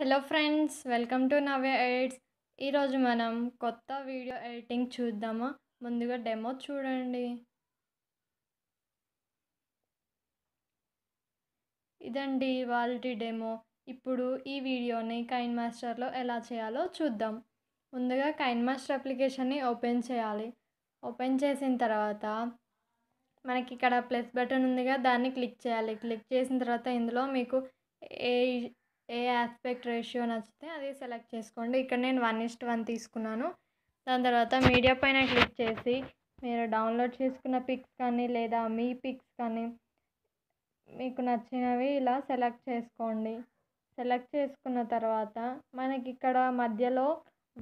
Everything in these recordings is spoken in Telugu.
hello friends welcome to Navya aids ఈరోజు మనం కొత్త వీడియో ఎడిటింగ్ చూద్దామా ముందుగా డెమో చూడండి ఇదండి వాళ్ళ డెమో ఇప్పుడు ఈ వీడియోని కైన్ మాస్టర్లో ఎలా చేయాలో చూద్దాం ముందుగా కైన్ మాస్టర్ అప్లికేషన్ని ఓపెన్ చేయాలి ఓపెన్ చేసిన తర్వాత మనకి ఇక్కడ ప్లస్ బటన్ ఉందిగా దాన్ని క్లిక్ చేయాలి క్లిక్ చేసిన తర్వాత ఇందులో మీకు ఏ ఏ ఆస్పెక్ట్ రేషియో నచ్చితే అది సెలెక్ట్ చేసుకోండి ఇక్కడ నేను వన్ ఇస్ట్ వన్ తీసుకున్నాను దాని తర్వాత మీడియా పైన క్లిక్ చేసి మీరు డౌన్లోడ్ చేసుకున్న పిక్స్ కానీ లేదా మీ పిక్స్ కానీ మీకు నచ్చినవి ఇలా సెలెక్ట్ చేసుకోండి సెలెక్ట్ చేసుకున్న తర్వాత మనకి ఇక్కడ మధ్యలో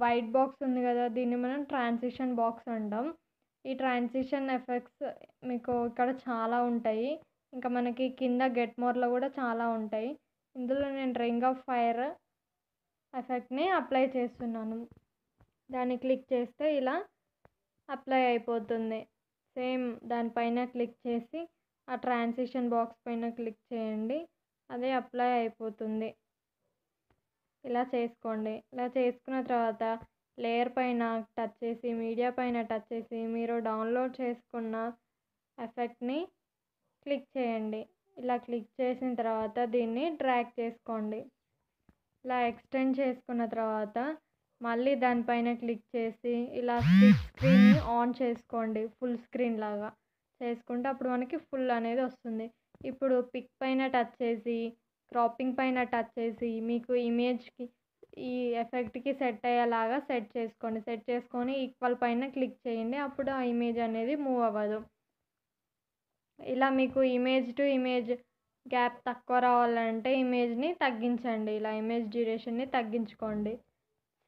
వైట్ బాక్స్ ఉంది కదా దీన్ని మనం ట్రాన్సిషన్ బాక్స్ అంటాం ఈ ట్రాన్సిషన్ ఎఫెక్ట్స్ మీకు ఇక్కడ చాలా ఉంటాయి ఇంకా మనకి కింద గెట్ మోర్లో కూడా చాలా ఉంటాయి ఇందులో నేను రింగ్ ఆఫ్ ఫైర్ ఎఫెక్ట్ని అప్లై చేస్తున్నాను దాన్ని క్లిక్ చేస్తే ఇలా అప్లై అయిపోతుంది సేమ్ దానిపైన క్లిక్ చేసి ఆ ట్రాన్సిషన్ బాక్స్ పైన క్లిక్ చేయండి అదే అప్లై అయిపోతుంది ఇలా చేసుకోండి ఇలా చేసుకున్న తర్వాత లేయర్ పైన టచ్ చేసి మీడియా పైన టచ్ చేసి మీరు డౌన్లోడ్ చేసుకున్న ఎఫెక్ట్ని క్లిక్ చేయండి ఇలా క్లిక్ చేసిన తర్వాత దీన్ని ట్రాక్ చేసుకోండి ఇలా ఎక్స్టెండ్ చేసుకున్న తర్వాత మళ్ళీ దానిపైన క్లిక్ చేసి ఇలా స్ప్లిట్ స్క్రీన్ని ఆన్ చేసుకోండి ఫుల్ స్క్రీన్ లాగా చేసుకుంటే అప్పుడు మనకి ఫుల్ అనేది వస్తుంది ఇప్పుడు పిక్ పైన టచ్ చేసి క్రాపింగ్ పైన టచ్ చేసి మీకు ఇమేజ్కి ఈ ఎఫెక్ట్కి సెట్ అయ్యేలాగా సెట్ చేసుకోండి సెట్ చేసుకొని ఈక్వల్ పైన క్లిక్ చేయండి అప్పుడు ఆ ఇమేజ్ అనేది మూవ్ అవ్వదు ఇలా మీకు ఇమేజ్ టు ఇమేజ్ గ్యాప్ తక్కువ రావాలంటే ఇమేజ్ని తగ్గించండి ఇలా ఇమేజ్ డ్యూరేషన్ని తగ్గించుకోండి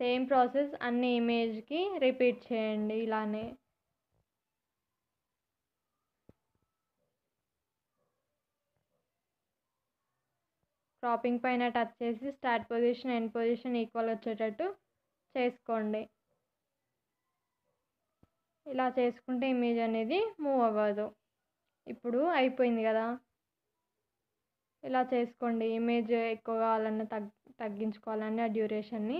సేమ్ ప్రాసెస్ అన్ని ఇమేజ్కి రిపీట్ చేయండి ఇలానే క్రాపింగ్ పైన టచ్ చేసి start position end position equal వచ్చేటట్టు చేసుకోండి ఇలా చేసుకుంటే ఇమేజ్ అనేది మూవ్ అవ్వదు ఇప్పుడు అయిపోయింది కదా ఇలా చేసుకోండి ఇమేజ్ ఎక్కువ కావాలన్నా తగ్ తగ్గించుకోవాలన్నా ఆ డ్యూరేషన్ని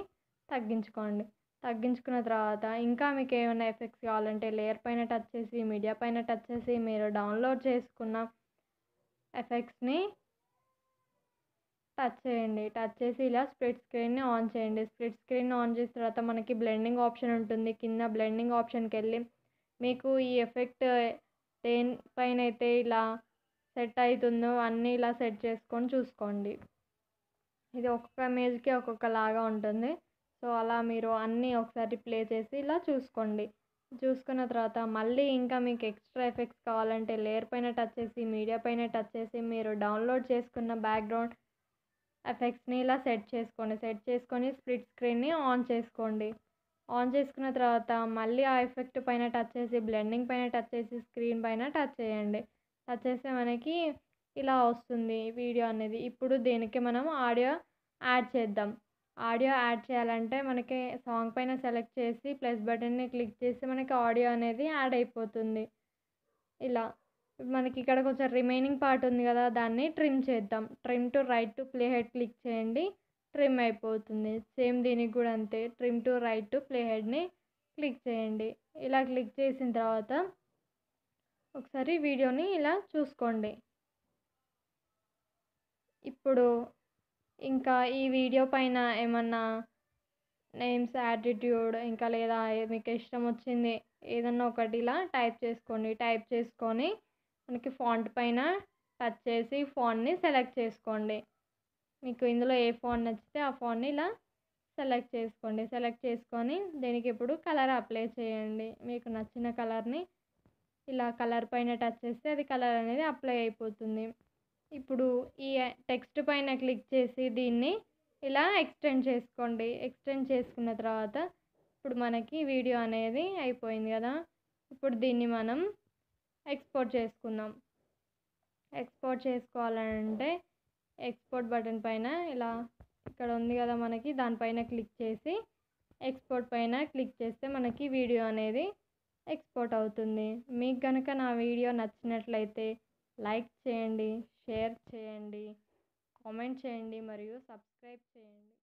తగ్గించుకోండి తగ్గించుకున్న తర్వాత ఇంకా మీకు ఏమైనా ఎఫెక్ట్స్ కావాలంటే లేయర్ పైన టచ్ చేసి మీడియా పైన టచ్ చేసి మీరు డౌన్లోడ్ చేసుకున్న ఎఫెక్ట్స్ని టచ్ చేయండి టచ్ చేసి ఇలా స్ప్లిట్ స్క్రీన్ని ఆన్ చేయండి స్ప్లిట్ స్క్రీన్ ఆన్ చేసిన తర్వాత మనకి బ్లెండింగ్ ఆప్షన్ ఉంటుంది కింద బ్లెండింగ్ ఆప్షన్కి వెళ్ళి మీకు ఈ ఎఫెక్ట్ దేని పైన అయితే ఇలా సెట్ అవుతుందో అన్నీ ఇలా సెట్ చేసుకొని చూసుకోండి ఇది ఒక్కొక్క ఇమేజ్కి ఒక్కొక్కలాగా ఉంటుంది సో అలా మీరు అన్నీ ఒకసారి ప్లే చేసి ఇలా చూసుకోండి చూసుకున్న తర్వాత మళ్ళీ ఇంకా మీకు ఎక్స్ట్రా ఎఫెక్ట్స్ కావాలంటే లేయర్ పైన టచ్ చేసి మీడియా పైన టచ్ చేసి మీరు డౌన్లోడ్ చేసుకున్న బ్యాక్గ్రౌండ్ ఎఫెక్ట్స్ని ఇలా సెట్ చేసుకోండి సెట్ చేసుకొని స్ప్లిట్ స్క్రీన్ని ఆన్ చేసుకోండి ఆన్ చేసుకున్న తర్వాత మళ్ళీ ఆ ఎఫెక్ట్ పైన టచ్ చేసి బ్లెండింగ్ పైన టచ్ చేసి స్క్రీన్ పైన టచ్ చేయండి టచ్ చేస్తే మనకి ఇలా వస్తుంది వీడియో అనేది ఇప్పుడు దీనికి మనం ఆడియో యాడ్ చేద్దాం ఆడియో యాడ్ చేయాలంటే మనకి సాంగ్ పైన సెలెక్ట్ చేసి ప్లస్ బటన్ని క్లిక్ చేసి మనకి ఆడియో అనేది యాడ్ అయిపోతుంది ఇలా మనకి ఇక్కడ కొంచెం రిమైనింగ్ పార్ట్ ఉంది కదా దాన్ని ట్రిమ్ చేద్దాం trim to right to play head click చేయండి ట్రిమ్ అయిపోతుంది సేమ్ దీనికి కూడా అంతే trim to right to play హెడ్ని క్లిక్ చేయండి ఇలా క్లిక్ చేసిన తర్వాత ఒకసారి వీడియోని ఇలా చూసుకోండి ఇప్పుడు ఇంకా ఈ వీడియో పైన ఏమన్నా నేమ్స్ యాటిట్యూడ్ ఇంకా లేదా మీకు ఇష్టం వచ్చింది ఏదన్నా ఒకటి ఇలా టైప్ చేసుకోండి టైప్ చేసుకొని మనకి ఫాంట్ పైన టచ్ చేసి ఫాంట్ని సెలెక్ట్ చేసుకోండి మీకు ఇందులో ఏ ఫోన్ నచ్చితే ఆ ఫోన్ని ఇలా సెలెక్ట్ చేసుకోండి సెలెక్ట్ చేసుకొని దీనికి ఇప్పుడు కలర్ అప్లై చేయండి మీకు నచ్చిన కలర్ని ఇలా కలర్ పైన టచ్ చేస్తే అది కలర్ అనేది అప్లై అయిపోతుంది ఇప్పుడు ఈ టెక్స్ట్ పైన క్లిక్ చేసి దీన్ని ఇలా ఎక్స్టెండ్ చేసుకోండి ఎక్స్టెండ్ చేసుకున్న తర్వాత ఇప్పుడు మనకి వీడియో అనేది అయిపోయింది కదా ఇప్పుడు దీన్ని మనం ఎక్స్పోర్ట్ చేసుకుందాం ఎక్స్పోర్ట్ చేసుకోవాలంటే ఎక్స్పోర్ట్ బటన్ పైన ఇలా ఇక్కడ ఉంది కదా మనకి దానిపైన క్లిక్ చేసి ఎక్స్పోర్ట్ పైన క్లిక్ చేస్తే మనకి వీడియో అనేది ఎక్స్పోర్ట్ అవుతుంది మీకు కనుక నా వీడియో నచ్చినట్లయితే లైక్ చేయండి షేర్ చేయండి కామెంట్ చేయండి మరియు సబ్స్క్రైబ్ చేయండి